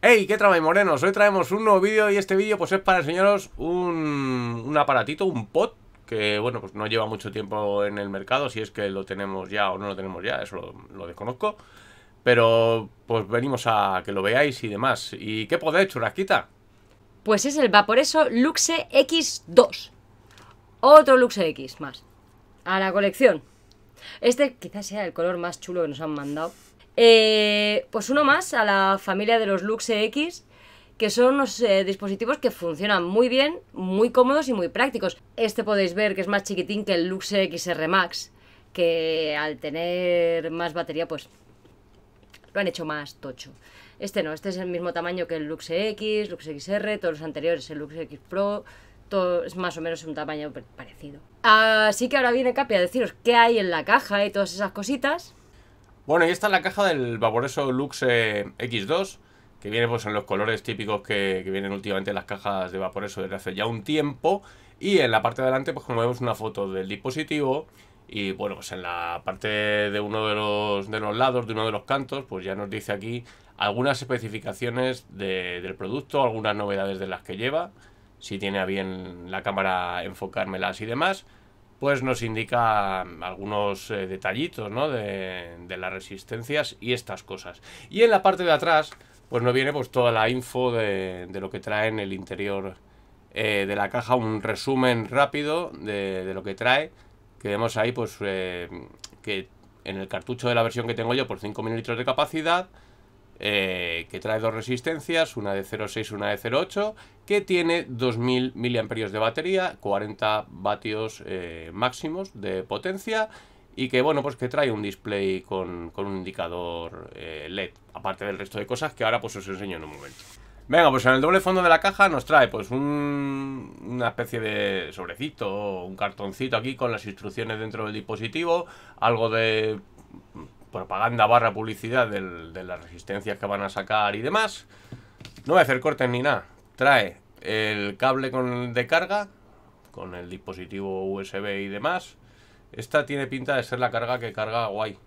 ¡Hey! ¿Qué trae morenos? Hoy traemos un nuevo vídeo y este vídeo pues es para enseñaros un, aparatito, un pot que bueno, pues no lleva mucho tiempo en el mercado, si es que lo tenemos ya o no lo tenemos ya, eso lo, desconozco. Pero pues venimos a que lo veáis y demás. ¿Y qué podéis, churrasquita? Pues es el Vaporeso Luxe X2. Otro Luxe X más. A la colección. Este quizás sea el color más chulo que nos han mandado. Eh, pues uno más a la familia de los Lux e X que son unos eh, dispositivos que funcionan muy bien, muy cómodos y muy prácticos. Este podéis ver que es más chiquitín que el Lux e XR Max, que al tener más batería pues lo han hecho más tocho. Este no, este es el mismo tamaño que el Lux e X, Lux XR, todos los anteriores, el Lux X Pro, todo es más o menos un tamaño parecido. Así que ahora viene Capi a deciros qué hay en la caja y todas esas cositas. Bueno, y esta es la caja del Vaporeso Luxe eh, X2 que viene pues, en los colores típicos que, vienen últimamente las cajas de vaporeso desde hace ya un tiempo y en la parte de adelante pues como vemos una foto del dispositivo y bueno pues en la parte de uno de los, de los lados, de uno de los cantos pues ya nos dice aquí algunas especificaciones del producto, algunas novedades de las que lleva si tiene a bien la cámara enfocármelas y demás pues nos indica mm, algunos eh, detallitos ¿no? de, las resistencias y estas cosas. Y en la parte de atrás, pues nos viene pues toda la info de, lo que trae en el interior eh, de la caja, un resumen rápido de, lo que trae, que vemos ahí pues eh, que en el cartucho de la versión que tengo yo por 5 mililitros de capacidad, eh, que trae dos resistencias, una de 0,6 una de 0,8, que tiene 2000 mAh de batería, 40 vatios eh, máximos de potencia y que bueno, pues que trae un display con, un indicador eh, LED, aparte del resto de cosas que ahora pues os enseño en un momento. Venga, pues en el doble fondo de la caja nos trae pues un, una especie de sobrecito, un cartoncito aquí con las instrucciones dentro del dispositivo, algo de propaganda barra publicidad de las resistencias que van a sacar y demás. No va a hacer cortes ni nada. Trae el cable con, de carga, con el dispositivo USB y demás. Esta tiene pinta de ser la carga que carga guay.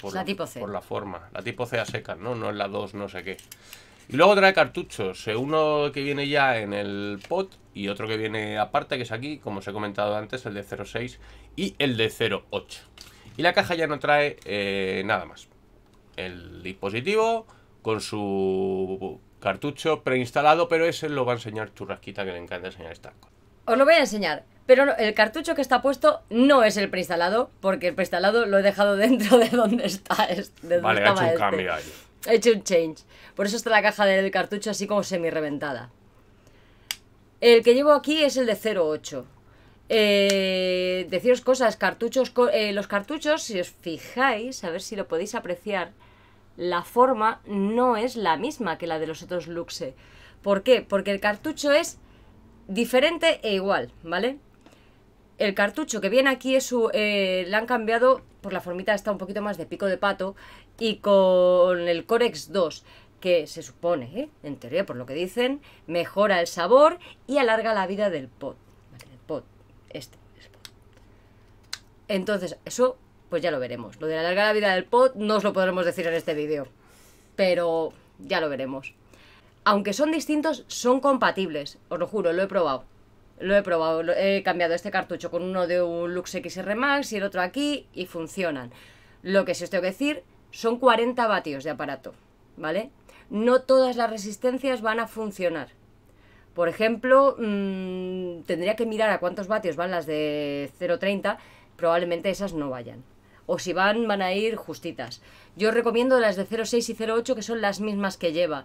Por la, tipo C. Por la forma. La tipo C a secas, ¿no? No es la 2, no sé qué. Y luego trae cartuchos. Eh, uno que viene ya en el pot y otro que viene aparte, que es aquí, como os he comentado antes, el de 06 y el de 08. Y la caja ya no trae eh, nada más. El dispositivo con su cartucho preinstalado, pero ese lo va a enseñar Churrasquita, que le encanta enseñar esta Os lo voy a enseñar, pero el cartucho que está puesto no es el preinstalado, porque el preinstalado lo he dejado dentro de donde está. vale, he hecho un este. cambio ahí. He hecho un change. Por eso está la caja del cartucho así como semi reventada. El que llevo aquí es el de 08. Eh, deciros cosas, cartuchos, eh, los cartuchos, si os fijáis, a ver si lo podéis apreciar, la forma no es la misma que la de los otros Luxe. ¿Por qué? Porque el cartucho es diferente e igual, ¿vale? El cartucho que viene aquí es su, eh, la han cambiado por la formita está un poquito más de pico de pato y con el Corex 2 que se supone, en teoría por lo que dicen, mejora el sabor y alarga la vida del pot este. Entonces, eso, pues ya lo veremos. Lo de la larga vida del pod no os lo podremos decir en este vídeo. Pero ya lo veremos. Aunque son distintos, son compatibles. Os lo juro, lo he probado. Lo he probado. he cambiado este cartucho con uno de un Lux XR Max y el otro aquí y funcionan. Lo que sí os tengo que decir, son 40 vatios de aparato. ¿Vale? No todas las resistencias van a funcionar. Por ejemplo, mm, tendría que mirar a cuántos vatios van las de 0.30, probablemente esas no vayan. O si van, van a ir justitas. Yo recomiendo las de 0.6 y 0.8, que son las mismas que lleva.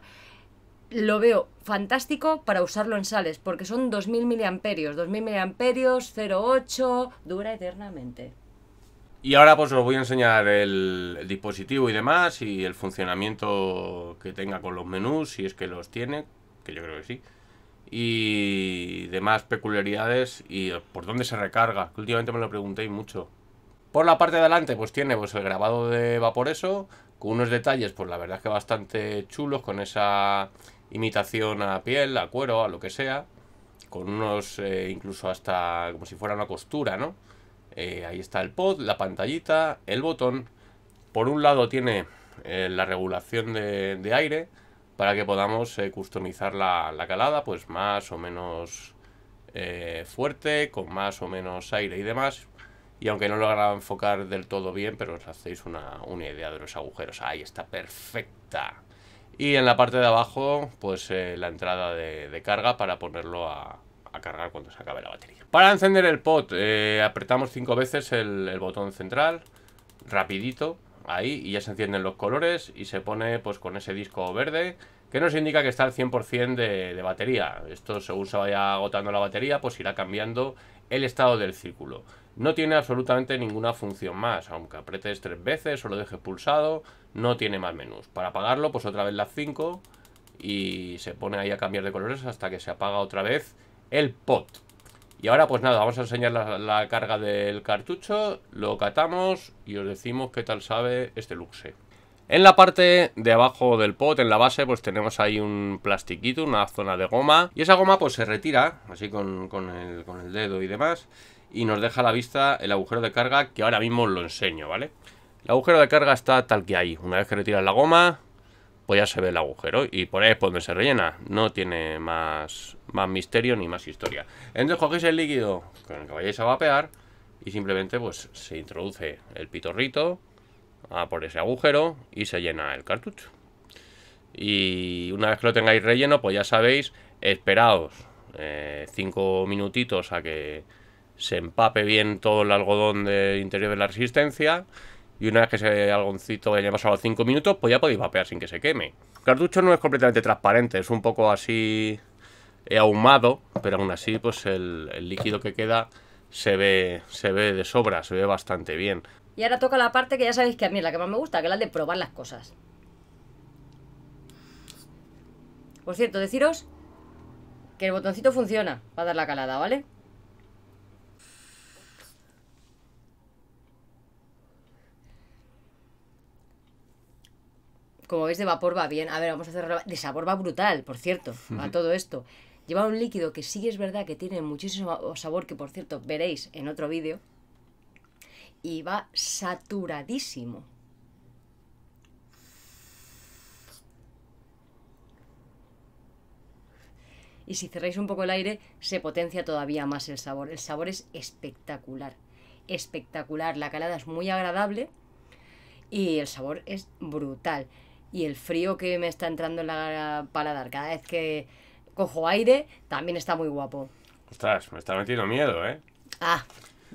Lo veo fantástico para usarlo en sales, porque son 2.000 miliamperios. 2.000 miliamperios, 0.8, dura eternamente. Y ahora pues os voy a enseñar el, dispositivo y demás y el funcionamiento que tenga con los menús, si es que los tiene, que yo creo que sí y demás peculiaridades y eh, por dónde se recarga, que últimamente me lo preguntéis mucho. Por la parte de adelante pues tiene pues el grabado de Vaporeso, con unos detalles pues la verdad es que bastante chulos, con esa imitación a piel, a cuero, a lo que sea, con unos eh, incluso hasta como si fuera una costura, ¿no? Eh, ahí está el pod, la pantallita, el botón. Por un lado tiene la regulación de aire, para que podamos eh, customizar la, calada, pues más o menos eh, fuerte, con más o menos aire y demás. Y aunque no lo hagan enfocar del todo bien, pero os hacéis una, idea de los agujeros. Ahí está, perfecta. Y en la parte de abajo, pues eh, la entrada de, carga para ponerlo a, cargar cuando se acabe la batería. Para encender el pot, apretamos cinco veces el, el botón central, rapidito ahí y ya se encienden los colores y se pone pues con ese disco verde que nos indica que está al 100% de, batería. Esto según se vaya agotando la batería pues irá cambiando el estado del círculo. No tiene absolutamente ninguna función más, aunque apretes tres veces o lo dejes pulsado, no tiene más menús. Para apagarlo pues otra vez las 5 y se pone ahí a cambiar de colores hasta que se apaga otra vez el pot. Y ahora pues nada, vamos a enseñar la, carga del cartucho, lo catamos y os decimos qué tal sabe este luxe. En la parte de abajo del pot, en la base, pues tenemos ahí un plastiquito, una zona de goma. Y esa goma pues se retira, así con, el, con, el, dedo y demás. Y nos deja a la vista el agujero de carga, que ahora mismo os lo enseño, ¿vale? El agujero de carga está tal que ahí. Una vez que retiras la goma, pues ya se ve el agujero y por ahí es donde se rellena. No tiene más, misterio ni más historia. Entonces cogéis el líquido con el que vayáis a vapear y simplemente pues se introduce el pitorrito a por ese agujero y se llena el cartucho. Y una vez que lo tengáis relleno, pues ya sabéis, esperaos 5 eh, minutitos a que se empape bien todo el algodón del interior de la resistencia y una vez que ese algoncito haya pasado 5 minutos, pues ya podéis vapear sin que se queme. El cartucho no es completamente transparente, es un poco así eh, ahumado, pero aún así pues el, líquido que queda se ve, se ve de sobra, se ve bastante bien. Y ahora toca la parte que ya sabéis que a mí es la que más me gusta, que es la de probar las cosas. Por cierto, deciros que el botoncito funciona para dar la calada, ¿vale? Como veis, de vapor va bien. A ver, vamos a cerrar. De sabor va brutal, por cierto, a todo esto. Lleva un líquido que sí es verdad que tiene muchísimo sabor, que por cierto veréis en otro vídeo. Y va saturadísimo. y si cerráis un poco el aire se potencia todavía más el sabor. El sabor es espectacular, espectacular. La calada es muy agradable y el sabor es brutal y el frío que me está entrando en la paladar cada vez que cojo aire también está muy guapo. Ostras, me está metiendo miedo, ¿eh? Ah.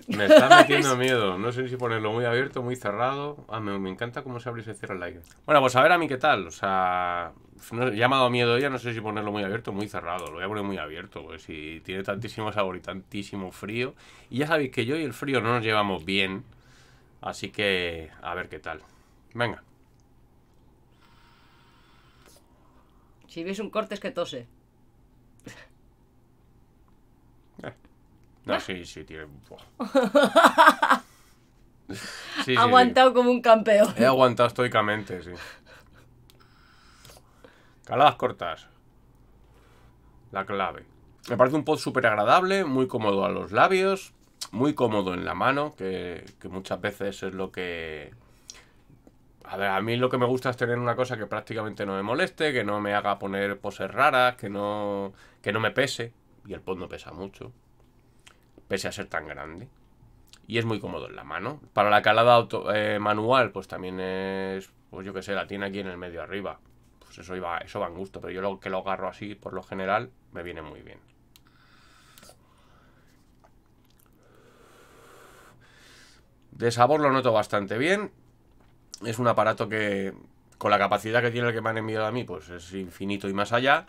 Me está metiendo miedo. No sé si ponerlo muy abierto, muy cerrado. Ah, me, me encanta cómo se abre y se cierra el aire. Bueno, pues a ver a mí qué tal. O sea, no, me ha dado miedo ya. No sé si ponerlo muy abierto o muy cerrado. Lo voy a poner muy abierto, pues si tiene tantísimo sabor y tantísimo frío. Y ya sabéis que yo y el frío no nos llevamos bien. Así que a ver qué tal. Venga. Si veis un corte es que tose. Eh. No, ah. sí, sí, tiene. sí, aguantado como un campeón. He aguantado estoicamente, sí. Caladas cortas. La clave. Me parece un pod súper agradable, muy cómodo a los labios, muy cómodo en la mano, que muchas veces es lo que a mí lo que me gusta es tener una cosa que prácticamente no me moleste, que no me haga poner poses raras, que no, que no me pese. Y el pod no pesa mucho, pese a ser tan grande. Y es muy cómodo en la mano. Para la calada eh, manual, pues también es, pues yo qué sé, la tiene aquí en el medio arriba. Pues eso, iba, eso va en gusto, pero yo lo que lo agarro así, por lo general, me viene muy bien. De sabor lo noto bastante bien, es un aparato que, con la capacidad que tiene el que me han enviado a mí, pues es infinito y más allá.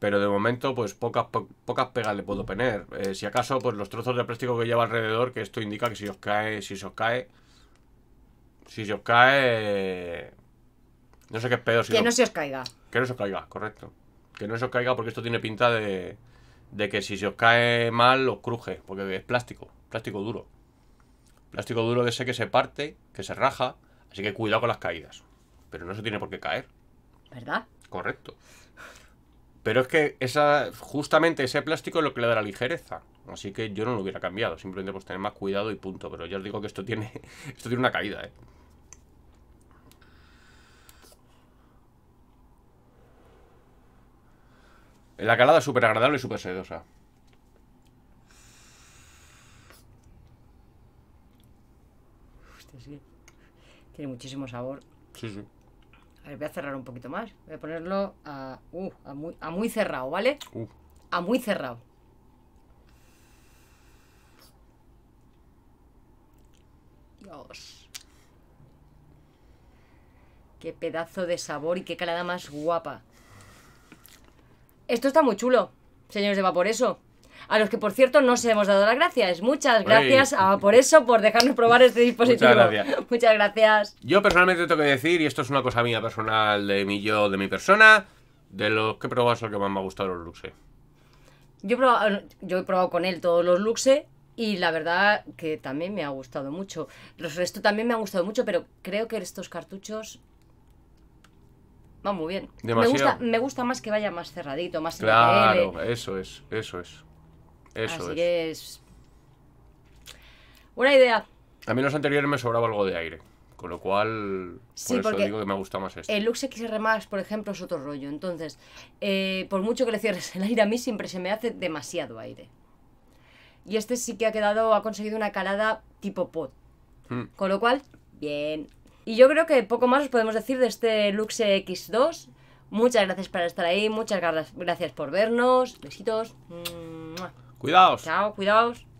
Pero de momento, pues pocas, pocas pegas le puedo poner. Eh, si acaso, pues los trozos de plástico que lleva alrededor, que esto indica que si os cae, si se os cae... Si se os cae... No sé qué es Si que no se os caiga. Que no se os caiga, correcto. Que no se os caiga porque esto tiene pinta de, de que si se os cae mal, os cruje. Porque es plástico, plástico duro. Plástico duro de sé que se parte, que se raja Así que cuidado con las caídas. Pero no se tiene por qué caer. ¿Verdad? Correcto. Pero es que esa, justamente ese plástico es lo que le da la ligereza. Así que yo no lo hubiera cambiado. Simplemente pues tener más cuidado y punto. Pero ya os digo que esto tiene, esto tiene una caída, ¿eh? La calada es súper agradable y súper sedosa. Tiene muchísimo sabor. Sí, sí. A ver, voy a cerrar un poquito más. Voy a ponerlo a, uh, a, muy, cerrado, ¿vale? Uh. A muy cerrado. Dios. Qué pedazo de sabor y qué calada más guapa. Esto está muy chulo, señores de eso a los que por cierto no se hemos dado las gracias. Muchas gracias por eso, por dejarnos probar este dispositivo. Muchas gracias. Yo personalmente tengo que decir, y esto es una cosa mía personal de mi yo, de mi persona, de los que he probado es el que más me ha gustado los Luxe. Yo he probado, yo he probado con él todos los Luxe y la verdad que también me ha gustado mucho. Los resto también me han gustado mucho, pero creo que estos cartuchos van muy bien. Me gusta, más que vaya más cerradito, más Claro, eso es, eso es. Eso Así es. que es. Buena idea. A mí los anteriores me sobraba algo de aire. Con lo cual, sí, por eso digo que me gusta más este. El Lux XR Max, por ejemplo, es otro rollo. Entonces, eh, por mucho que le cierres el aire, a mí siempre se me hace demasiado aire. Y este sí que ha quedado, ha conseguido una calada tipo pot. Hmm. Con lo cual, bien. Y yo creo que poco más os podemos decir de este Lux X2. Muchas gracias por estar ahí, muchas gracias por vernos. Besitos. Mm. Cuidaos. Chao, cuidaos.